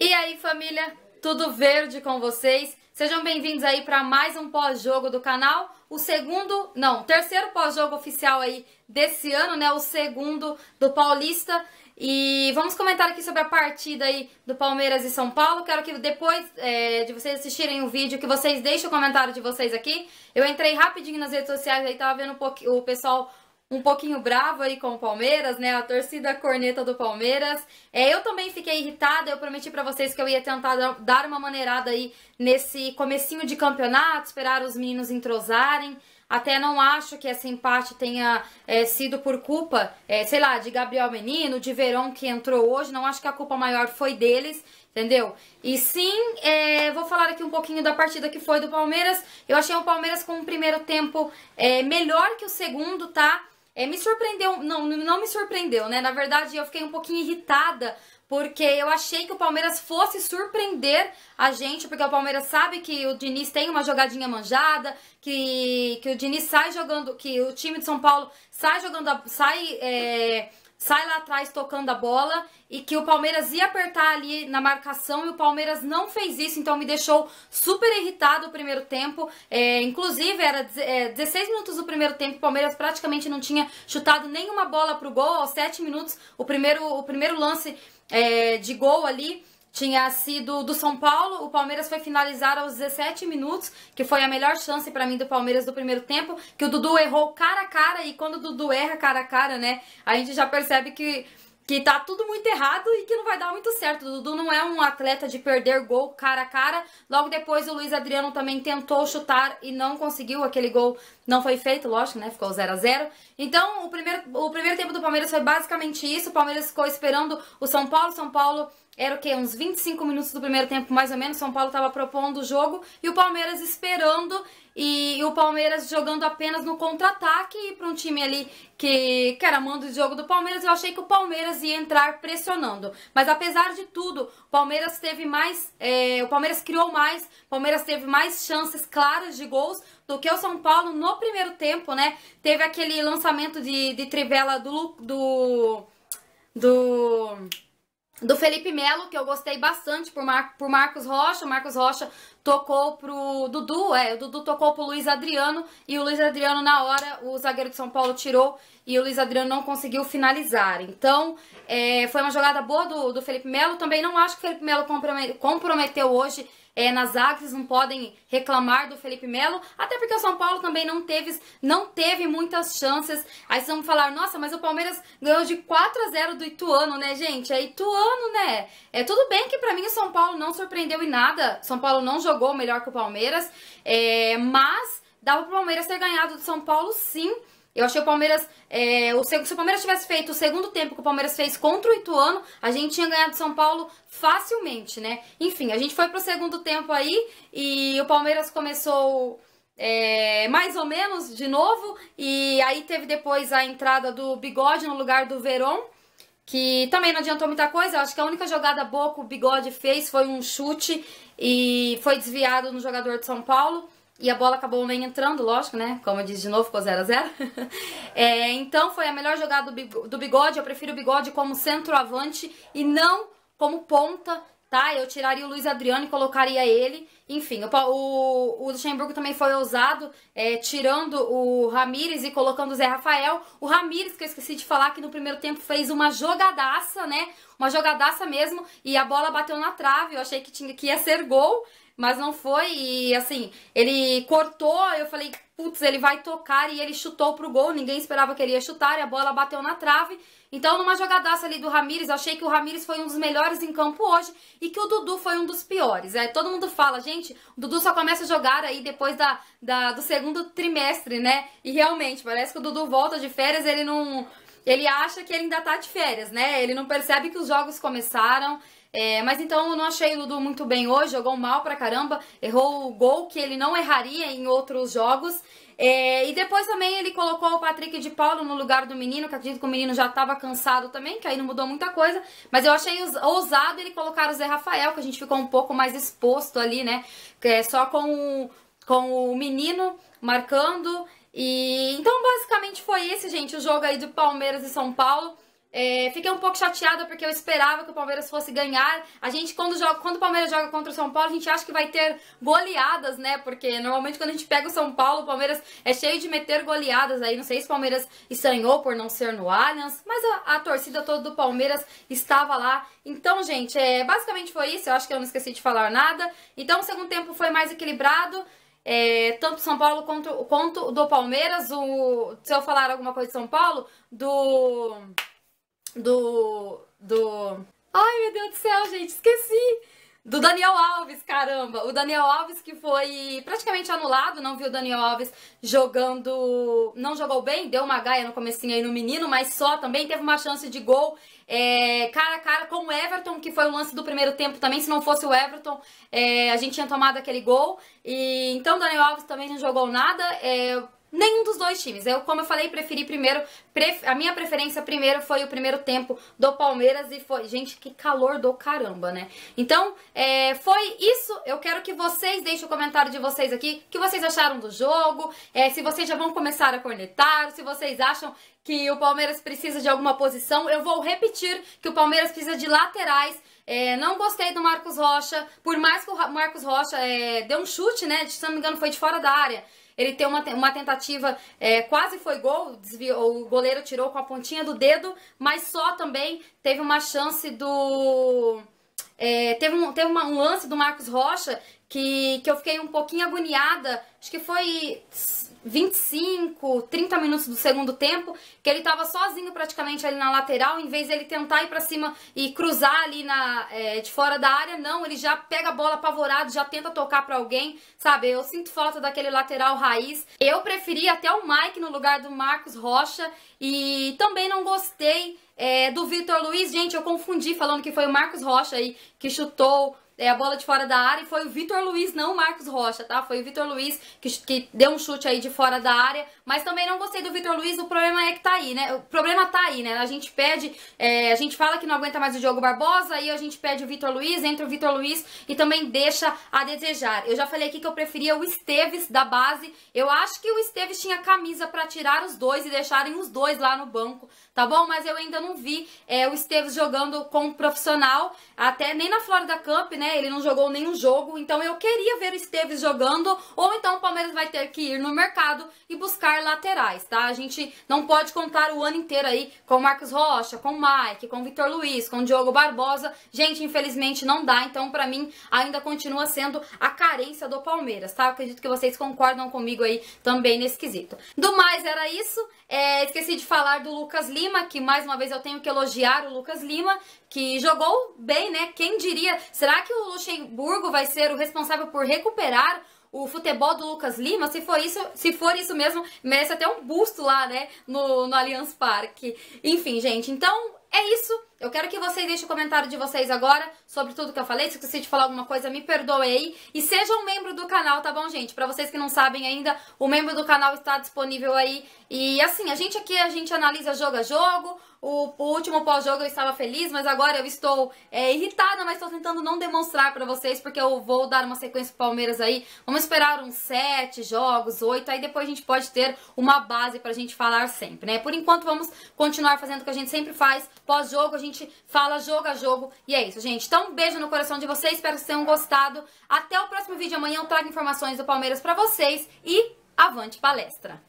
E aí, família? Tudo verde com vocês? Sejam bem-vindos aí para mais um pós-jogo do canal. O segundo, não, terceiro pós-jogo oficial aí desse ano, né? O segundo do Paulista. E vamos comentar aqui sobre a partida aí do Palmeiras e São Paulo. Quero que depois é, de vocês assistirem o vídeo, que vocês deixem o comentário de vocês aqui. Eu entrei rapidinho nas redes sociais aí, tava vendo um o pessoal um pouquinho bravo aí com o Palmeiras, né? A torcida corneta do Palmeiras. É, eu também fiquei irritada, eu prometi para vocês que eu ia tentar dar uma maneirada aí nesse comecinho de campeonato, esperar os meninos entrosarem. Até não acho que esse empate tenha é, sido por culpa, é, sei lá, de Gabriel Menino, de Verón que entrou hoje. Não acho que a culpa maior foi deles, entendeu? E sim, é, vou falar aqui um pouquinho da partida que foi do Palmeiras. Eu achei o Palmeiras com um primeiro tempo é, melhor que o segundo, tá? É, me surpreendeu, não, não me surpreendeu, né? Na verdade, eu fiquei um pouquinho irritada porque eu achei que o Palmeiras fosse surpreender a gente, porque o Palmeiras sabe que o Diniz tem uma jogadinha manjada, que, que o Diniz sai jogando, que o time de São Paulo sai jogando, sai é, sai lá atrás tocando a bola e que o Palmeiras ia apertar ali na marcação e o Palmeiras não fez isso, então me deixou super irritado o primeiro tempo. É, inclusive, era é, 16 minutos do primeiro tempo, o Palmeiras praticamente não tinha chutado nenhuma bola pro gol. Aos 7 minutos, o primeiro, o primeiro lance é, de gol ali tinha sido do São Paulo. O Palmeiras foi finalizar aos 17 minutos, que foi a melhor chance para mim do Palmeiras do primeiro tempo, que o Dudu errou cara a cara e quando o Dudu erra cara a cara, né, a gente já percebe que que tá tudo muito errado e que não vai dar muito certo. O Dudu não é um atleta de perder gol cara a cara. Logo depois o Luiz Adriano também tentou chutar e não conseguiu. Aquele gol não foi feito, lógico, né? Ficou 0 a 0 Então, o primeiro, o primeiro tempo do Palmeiras foi basicamente isso. O Palmeiras ficou esperando o São Paulo. São Paulo era o quê? Uns 25 minutos do primeiro tempo, mais ou menos. São Paulo estava propondo o jogo e o Palmeiras esperando e, o Palmeiras jogando apenas no contra-ataque e para um time ali que, que era mando de jogo do Palmeiras, eu achei que o Palmeiras ia entrar pressionando. Mas apesar de tudo, o Palmeiras teve mais, é, o Palmeiras criou mais, o Palmeiras teve mais chances claras de gols do que o São Paulo no primeiro tempo, né? Teve aquele lançamento de, de trivela do... do, do do Felipe Melo, que eu gostei bastante por, Mar por Marcos Rocha. O Marcos Rocha tocou pro Dudu, é, o Dudu tocou pro Luiz Adriano e o Luiz Adriano na hora, o zagueiro de São Paulo tirou e o Luiz Adriano não conseguiu finalizar. Então, é, foi uma jogada boa do, do Felipe Melo. Também não acho que o Felipe Melo comprometeu hoje é, nas Axis, não podem reclamar do Felipe Melo, até porque o São Paulo também não teve, não teve muitas chances. Aí vocês vão falar, nossa, mas o Palmeiras ganhou de 4 a 0 do Ituano, né, gente? É Ituano, né? É tudo bem que para mim o São Paulo não surpreendeu em nada. São Paulo não jogou melhor que o Palmeiras, é, mas dava pro Palmeiras ter ganhado do São Paulo sim. Eu achei o Palmeiras. É, o, se o Palmeiras tivesse feito o segundo tempo que o Palmeiras fez contra o Ituano, a gente tinha ganhado São Paulo facilmente, né? Enfim, a gente foi pro segundo tempo aí e o Palmeiras começou. É, mais ou menos de novo, e aí teve depois a entrada do Bigode no lugar do Verón que também não adiantou muita coisa. Eu acho que a única jogada boa que o Bigode fez foi um chute e foi desviado no jogador de São Paulo e a bola acabou nem entrando, lógico, né? Como eu disse de novo, ficou 0x0. é, então foi a melhor jogada do Bigode. Eu prefiro o Bigode como centroavante e não como ponta, tá? Eu tiraria o Luiz Adriano e colocaria ele. Enfim, o, o Luxemburgo também foi ousado, é, tirando o Ramires e colocando o Zé Rafael. O Ramires, que eu esqueci de falar, que no primeiro tempo fez uma jogadaça, né? uma jogadaça mesmo, e a bola bateu na trave, eu achei que, tinha, que ia ser gol, mas não foi, e assim, ele cortou, eu falei, putz, ele vai tocar, e ele chutou pro gol, ninguém esperava que ele ia chutar, e a bola bateu na trave, então, numa jogadaça ali do Ramires, achei que o Ramires foi um dos melhores em campo hoje e que o Dudu foi um dos piores. É, todo mundo fala, gente, o Dudu só começa a jogar aí depois da, da, do segundo trimestre, né? E realmente, parece que o Dudu volta de férias, ele não, ele acha que ele ainda tá de férias, né? Ele não percebe que os jogos começaram. É, mas então eu não achei o Ludo muito bem hoje, jogou mal pra caramba, errou o gol que ele não erraria em outros jogos. É, e depois também ele colocou o Patrick de Paulo no lugar do menino, que acredito que o menino já estava cansado também, que aí não mudou muita coisa. Mas eu achei ousado ele colocar o Zé Rafael, que a gente ficou um pouco mais exposto ali, né? É, só com o, com o menino marcando. E então basicamente foi esse, gente, o jogo aí do Palmeiras e São Paulo. É, fiquei um pouco chateada porque eu esperava que o Palmeiras fosse ganhar. A gente, quando, joga, quando o Palmeiras joga contra o São Paulo, a gente acha que vai ter goleadas, né? Porque normalmente quando a gente pega o São Paulo, o Palmeiras é cheio de meter goleadas aí. Não sei se o Palmeiras estranhou por não ser no Allianz, mas a, a torcida toda do Palmeiras estava lá. Então, gente, é, basicamente foi isso. Eu acho que eu não esqueci de falar nada. Então, o segundo tempo foi mais equilibrado. É, tanto São Paulo quanto, quanto do Palmeiras, o, se eu falar alguma coisa de São Paulo, do. Do. Do. Ai, meu Deus do céu, gente, esqueci! Do Daniel Alves, caramba! O Daniel Alves que foi praticamente anulado, não viu o Daniel Alves jogando. Não jogou bem, deu uma gaia no comecinho aí no menino, mas só também teve uma chance de gol é, cara a cara com o Everton, que foi o lance do primeiro tempo também. Se não fosse o Everton, é, a gente tinha tomado aquele gol. E então Daniel Alves também não jogou nada. É, Nenhum dos dois times. Eu, como eu falei, preferi primeiro. Pref... A minha preferência primeiro foi o primeiro tempo do Palmeiras e foi. Gente, que calor do caramba, né? Então, é... foi isso. Eu quero que vocês deixem o comentário de vocês aqui. O que vocês acharam do jogo? É, se vocês já vão começar a cornetar, se vocês acham que o Palmeiras precisa de alguma posição. Eu vou repetir que o Palmeiras precisa de laterais. É, não gostei do Marcos Rocha, por mais que o Marcos Rocha é, deu um chute, né? Se não me engano, foi de fora da área. Ele tem uma, uma tentativa, é, quase foi gol, desviou, o goleiro tirou com a pontinha do dedo, mas só também teve uma chance do. É, teve um, teve uma, um lance do Marcos Rocha que, que eu fiquei um pouquinho agoniada, acho que foi 25, 30 minutos do segundo tempo, que ele estava sozinho praticamente ali na lateral, em vez ele tentar ir para cima e cruzar ali na, é, de fora da área, não, ele já pega a bola apavorado, já tenta tocar para alguém, sabe? Eu sinto falta daquele lateral raiz. Eu preferi até o Mike no lugar do Marcos Rocha e também não gostei é, do Vitor Luiz. Gente, eu confundi falando que foi o Marcos Rocha aí que chutou é, a bola de fora da área e foi o Vitor Luiz, não o Marcos Rocha, tá? Foi o Vitor Luiz que, que deu um chute aí de fora da área, mas também não gostei do Vitor Luiz, o problema é que tá aí, né? O problema tá aí, né? A gente pede, é, a gente fala que não aguenta mais o Diogo Barbosa, aí a gente pede o Vitor Luiz, entra o Vitor Luiz e também deixa a desejar. Eu já falei aqui que eu preferia o Esteves da base, eu acho que o Esteves tinha camisa para tirar os dois e deixarem os dois lá no banco, tá bom? Mas eu ainda não vi é, o Esteves jogando com profissional, até nem na Florida Cup, né? Ele não jogou nenhum jogo, então eu queria ver o Esteves jogando, ou então o Palmeiras vai ter que ir no mercado e buscar laterais, tá? A gente não pode contar o ano inteiro aí com o Marcos Rocha, com o Mike, com o Vitor Luiz, com o Diogo Barbosa. Gente, infelizmente não dá, então para mim ainda continua sendo a carência do Palmeiras, tá? Eu acredito que vocês concordam comigo aí também nesse quesito. Do mais, era isso. É, esqueci de falar do Lucas Lima, Lima, que mais uma vez eu tenho que elogiar o Lucas Lima, que jogou bem, né? Quem diria? Será que o Luxemburgo vai ser o responsável por recuperar o futebol do Lucas Lima, se for isso, se for isso mesmo, merece até um busto lá, né, no, no Allianz Parque. Enfim, gente, então é isso. Eu quero que vocês deixem o comentário de vocês agora sobre tudo que eu falei. Se eu esqueci de falar alguma coisa, me perdoei. E seja um membro do canal, tá bom, gente? Pra vocês que não sabem ainda, o membro do canal está disponível aí. E assim, a gente aqui, a gente analisa jogo a jogo. O, o último pós-jogo eu estava feliz, mas agora eu estou é, irritada, mas estou tentando não demonstrar pra vocês, porque eu vou dar uma sequência pro Palmeiras aí. Vamos esperar uns sete jogos, oito, aí depois a gente pode ter uma base pra gente falar sempre, né? Por enquanto, vamos continuar fazendo o que a gente sempre faz. Pós-jogo, a gente gente fala jogo a jogo. E é isso, gente. Então, um beijo no coração de vocês. Espero que vocês tenham gostado. Até o próximo vídeo amanhã. Eu trago informações do Palmeiras pra vocês. E avante palestra!